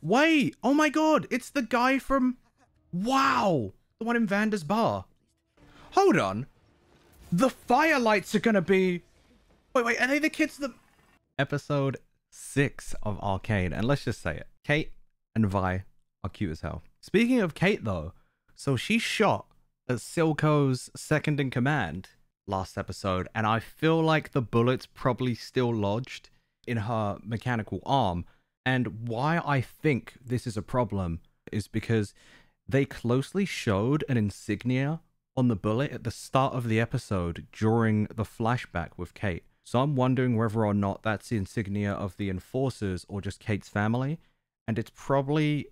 Wait! Oh my god! It's the guy from... Wow! The one in Vander's bar. Hold on. The firelights are gonna be... Wait, wait, are they the kids that... Episode 6 of Arcane. And let's just say it. Kate and Vi are cute as hell. Speaking of Kate, though. So she shot at Silco's second in command last episode. And I feel like the bullet's probably still lodged in her mechanical arm. And why I think this is a problem is because they closely showed an insignia on the bullet at the start of the episode during the flashback with Kate. So I'm wondering whether or not that's the insignia of the enforcers or just Kate's family. And it's probably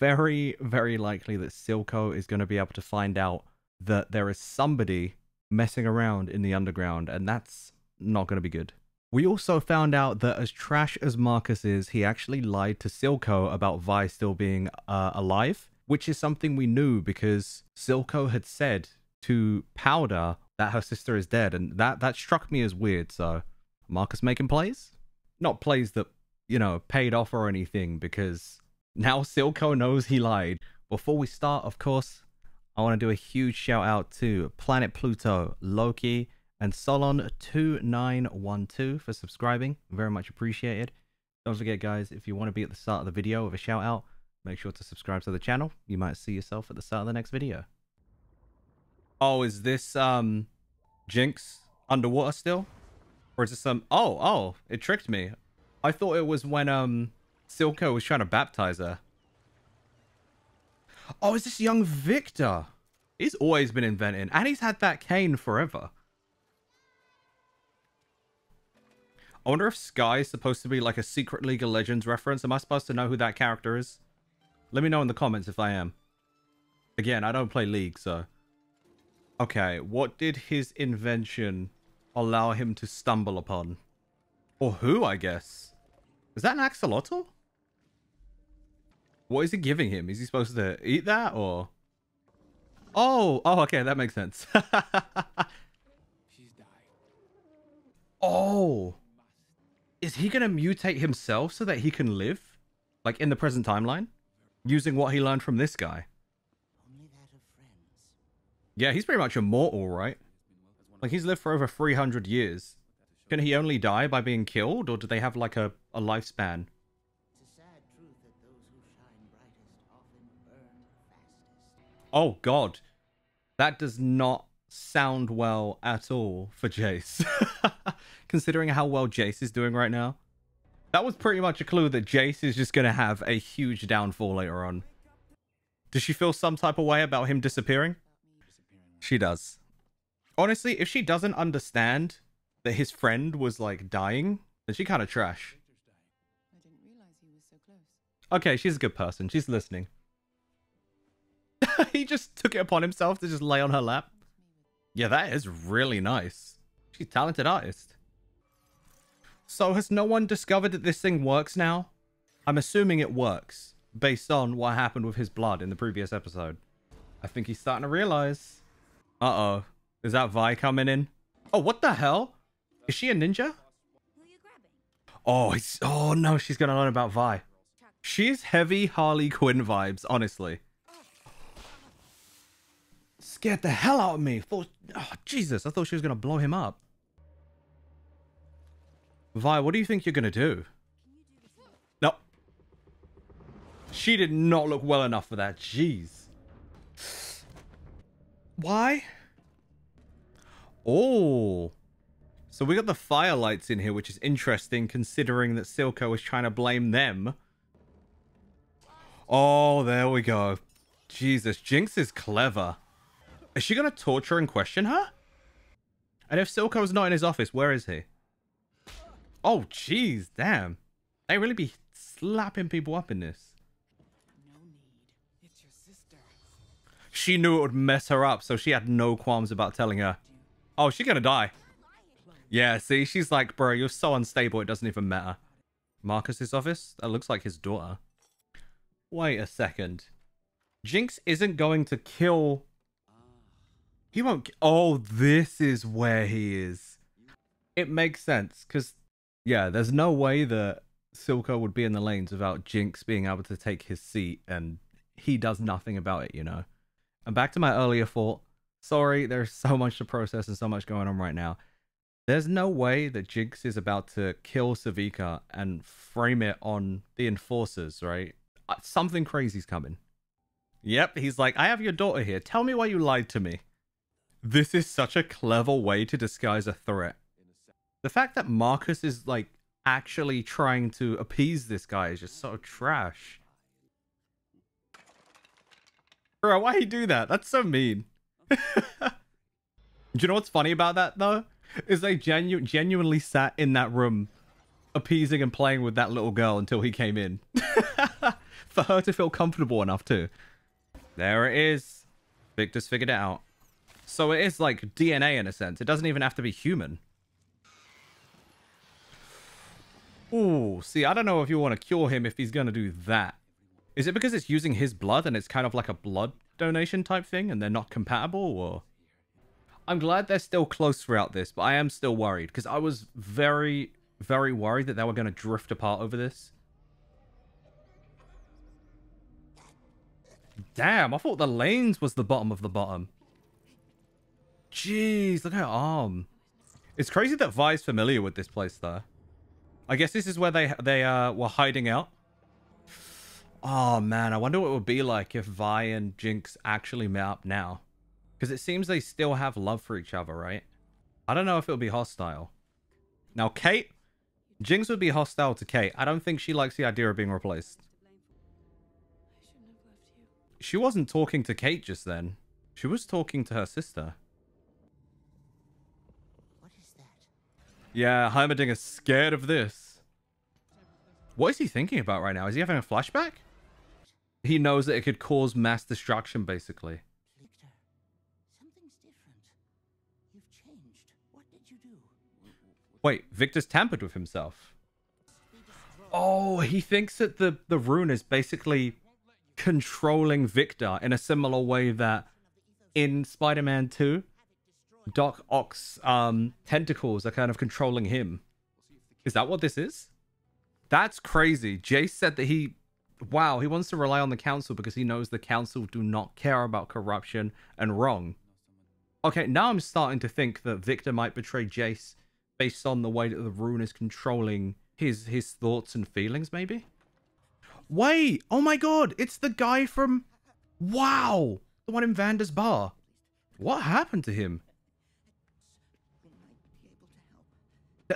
very, very likely that Silco is going to be able to find out that there is somebody messing around in the underground, and that's not going to be good. We also found out that as trash as Marcus is, he actually lied to Silco about Vi still being uh, alive, which is something we knew because Silco had said to Powder that her sister is dead, and that that struck me as weird. So Marcus making plays, not plays that you know paid off or anything, because now Silco knows he lied. Before we start, of course, I want to do a huge shout out to Planet Pluto, Loki, and Solon2912 for subscribing. Very much appreciated. Don't forget, guys, if you want to be at the start of the video with a shout out, make sure to subscribe to the channel. You might see yourself at the start of the next video. Oh, is this um Jinx underwater still? Or is it some Oh, oh, it tricked me. I thought it was when um Silco was trying to baptize her. Oh, is this young Victor? He's always been inventing, and he's had that cane forever. I wonder if Sky is supposed to be like a secret League of Legends reference. Am I supposed to know who that character is? Let me know in the comments if I am. Again, I don't play League, so... Okay, what did his invention allow him to stumble upon? Or who, I guess? Is that an axolotl? What is he giving him? Is he supposed to eat that, or...? Oh, oh, okay, that makes sense. Oh! is he going to mutate himself so that he can live? Like in the present timeline? Using what he learned from this guy. Yeah, he's pretty much immortal, right? Like he's lived for over 300 years. Can he only die by being killed or do they have like a, a lifespan? Oh god. That does not sound well at all for Jace, considering how well Jace is doing right now. That was pretty much a clue that Jace is just going to have a huge downfall later on. Does she feel some type of way about him disappearing? She does. Honestly, if she doesn't understand that his friend was like dying, then she kind of trash. Okay, she's a good person. She's listening. he just took it upon himself to just lay on her lap. Yeah, that is really nice. She's a talented artist. So has no one discovered that this thing works now? I'm assuming it works based on what happened with his blood in the previous episode. I think he's starting to realize. Uh-oh. Is that Vi coming in? Oh, what the hell? Is she a ninja? Oh, it's, oh no, she's going to learn about Vi. She's heavy Harley Quinn vibes, honestly scared the hell out of me. oh, Jesus, I thought she was going to blow him up. Vi, what do you think you're going to do? No. She did not look well enough for that. Jeez. Why? Oh. So we got the firelights in here, which is interesting considering that Silco was trying to blame them. Oh, there we go. Jesus, Jinx is clever. Is she going to torture and question her? And if Silco's not in his office, where is he? Oh, jeez, damn. They really be slapping people up in this. No need. It's your sister. She knew it would mess her up, so she had no qualms about telling her. Oh, she's gonna die. Yeah, see, she's like, bro, you're so unstable, it doesn't even matter. Marcus's office? That looks like his daughter. Wait a second. Jinx isn't going to kill he won't. Oh, this is where he is. It makes sense because, yeah, there's no way that Silco would be in the lanes without Jinx being able to take his seat, and he does nothing about it, you know. And back to my earlier thought. Sorry, there's so much to process and so much going on right now. There's no way that Jinx is about to kill Savika and frame it on the enforcers, right? Uh, something crazy's coming. Yep, he's like, I have your daughter here. Tell me why you lied to me. This is such a clever way to disguise a threat. The fact that Marcus is like actually trying to appease this guy is just so trash. Bro, why he do that? That's so mean. do you know what's funny about that though? Is they genu genuinely sat in that room appeasing and playing with that little girl until he came in. For her to feel comfortable enough too. There it is. Victor's figured it out. So it is like DNA in a sense. It doesn't even have to be human. Ooh, see, I don't know if you want to cure him if he's going to do that. Is it because it's using his blood and it's kind of like a blood donation type thing and they're not compatible or... I'm glad they're still close throughout this, but I am still worried because I was very, very worried that they were going to drift apart over this. Damn, I thought the lanes was the bottom of the bottom. Jeez, look at her arm. It's crazy that Vi's familiar with this place, though. I guess this is where they they uh, were hiding out. Oh, man. I wonder what it would be like if Vi and Jinx actually met up now. Because it seems they still have love for each other, right? I don't know if it would be hostile. Now, Kate? Jinx would be hostile to Kate. I don't think she likes the idea of being replaced. She wasn't talking to Kate just then. She was talking to her sister. Yeah, Heimerdinger's scared of this. What is he thinking about right now? Is he having a flashback? He knows that it could cause mass destruction, basically. something's different. You've changed. What did you do? Wait, Victor's tampered with himself. Oh, he thinks that the, the rune is basically controlling Victor in a similar way that in Spider-Man 2, Doc Ox um, tentacles are kind of controlling him. Is that what this is? That's crazy. Jace said that he, wow, he wants to rely on the council because he knows the council do not care about corruption and wrong. Okay, now I'm starting to think that Victor might betray Jace based on the way that the rune is controlling his his thoughts and feelings, maybe? Wait, oh my god, it's the guy from... Wow! The one in Vander's bar. What happened to him?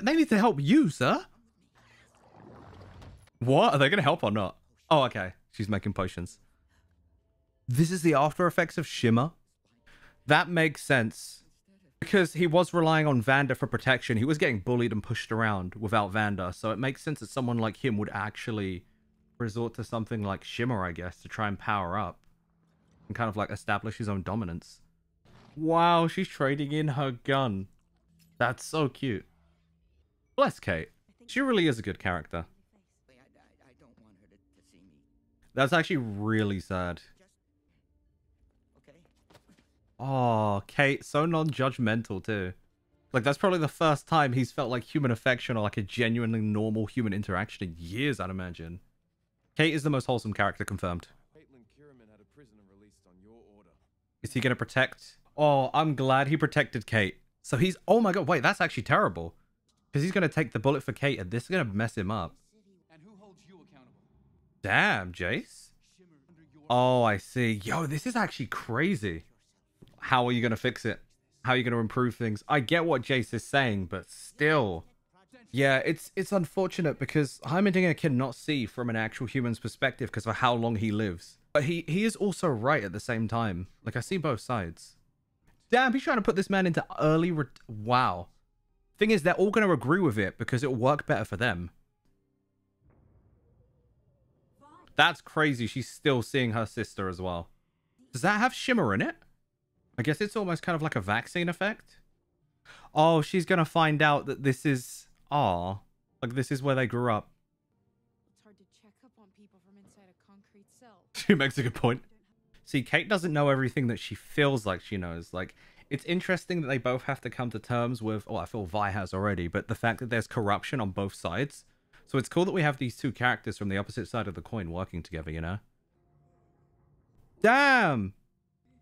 They need to help you, sir. What? Are they going to help or not? Oh, okay. She's making potions. This is the after effects of Shimmer. That makes sense. Because he was relying on Vanda for protection. He was getting bullied and pushed around without Vanda. So it makes sense that someone like him would actually resort to something like Shimmer, I guess, to try and power up. And kind of like establish his own dominance. Wow, she's trading in her gun. That's so cute. Bless Kate. She really is a good character. That's actually really sad. Oh, Kate, so non-judgmental too. Like, that's probably the first time he's felt like human affection or like a genuinely normal human interaction in years, I'd imagine. Kate is the most wholesome character confirmed. Is he going to protect? Oh, I'm glad he protected Kate. So he's... Oh my god, wait, that's actually terrible. Because he's going to take the bullet for Kate, and this is going to mess him up. Damn, Jace. Oh, I see. Yo, this is actually crazy. How are you going to fix it? How are you going to improve things? I get what Jace is saying, but still. Yeah, it's it's unfortunate because Heimendinger cannot see from an actual human's perspective because of how long he lives. But he, he is also right at the same time. Like, I see both sides. Damn, he's trying to put this man into early... wow. Thing is, they're all going to agree with it because it'll work better for them. That's crazy. She's still seeing her sister as well. Does that have shimmer in it? I guess it's almost kind of like a vaccine effect. Oh, she's going to find out that this is... Ah, like this is where they grew up. It's hard to check up on people from inside a concrete cell. she makes a good point. See, Kate doesn't know everything that she feels like she knows. Like, it's interesting that they both have to come to terms with. Oh, I feel Vi has already, but the fact that there's corruption on both sides. So it's cool that we have these two characters from the opposite side of the coin working together. You know. Damn.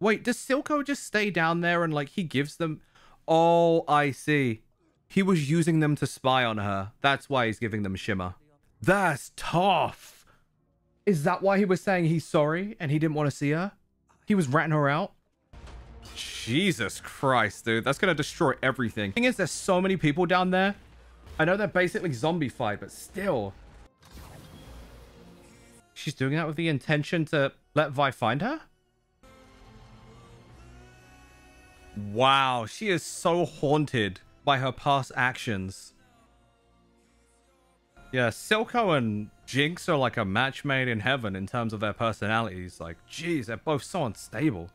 Wait, does Silco just stay down there and like he gives them? Oh, I see. He was using them to spy on her. That's why he's giving them Shimmer. That's tough. Is that why he was saying he's sorry and he didn't want to see her? He was ratting her out? Jesus Christ, dude. That's going to destroy everything. The thing is, there's so many people down there. I know they're basically zombified, but still. She's doing that with the intention to let Vi find her? Wow, she is so haunted by her past actions. Yeah, Silco and Jinx are like a match made in heaven in terms of their personalities. Like, geez, they're both so unstable.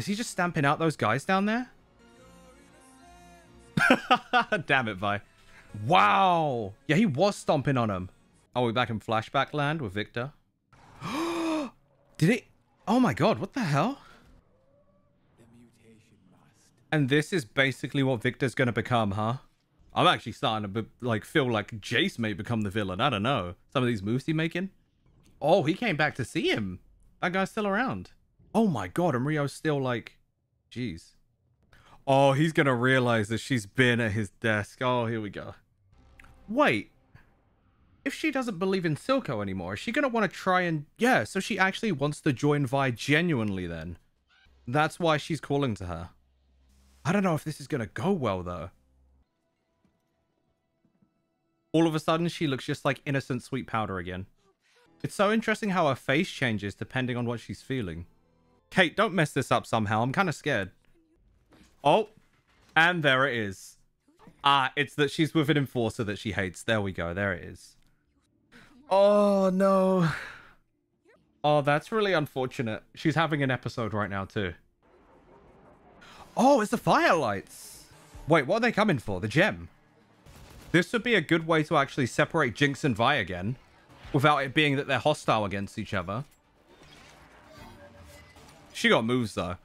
Is he just stamping out those guys down there? Damn it, Vi. Wow. Yeah, he was stomping on him. Are we back in flashback land with Victor? Did it? Oh my god, what the hell? And this is basically what Victor's going to become, huh? I'm actually starting to like feel like Jace may become the villain. I don't know. Some of these moves he's making. Oh, he came back to see him. That guy's still around. Oh my god, and Rio's still like, jeez. Oh, he's gonna realize that she's been at his desk. Oh, here we go. Wait. If she doesn't believe in Silco anymore, is she gonna want to try and... Yeah, so she actually wants to join Vi genuinely then. That's why she's calling to her. I don't know if this is gonna go well though. All of a sudden, she looks just like innocent sweet powder again. It's so interesting how her face changes depending on what she's feeling. Kate, don't mess this up somehow. I'm kind of scared. Oh, and there it is. Ah, it's that she's with an enforcer that she hates. There we go. There it is. Oh, no. Oh, that's really unfortunate. She's having an episode right now, too. Oh, it's the firelights. Wait, what are they coming for? The gem. This would be a good way to actually separate Jinx and Vi again without it being that they're hostile against each other. She got moves, though.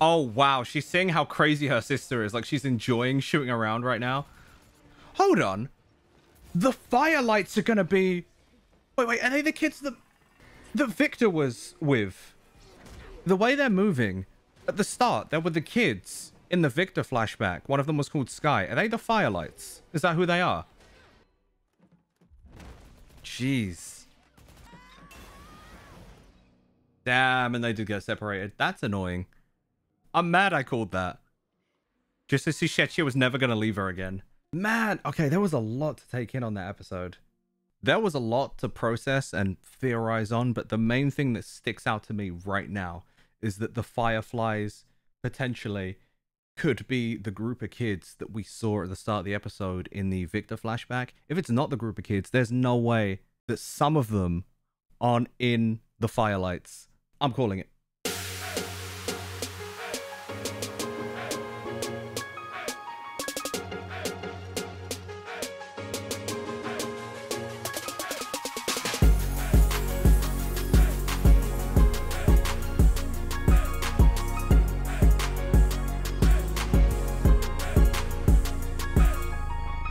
Oh, wow. She's seeing how crazy her sister is. Like, she's enjoying shooting around right now. Hold on. The firelights are going to be... Wait, wait. Are they the kids that, that Victor was with? The way they're moving. At the start, there were the kids in the Victor flashback. One of them was called Sky. Are they the firelights? Is that who they are? Jeez. Damn, and they did get separated. That's annoying. I'm mad I called that. Just to see Sushetchia was never going to leave her again. Man, okay, there was a lot to take in on that episode. There was a lot to process and theorize on, but the main thing that sticks out to me right now is that the Fireflies potentially could be the group of kids that we saw at the start of the episode in the Victor flashback. If it's not the group of kids, there's no way that some of them aren't in the firelights. I'm calling it.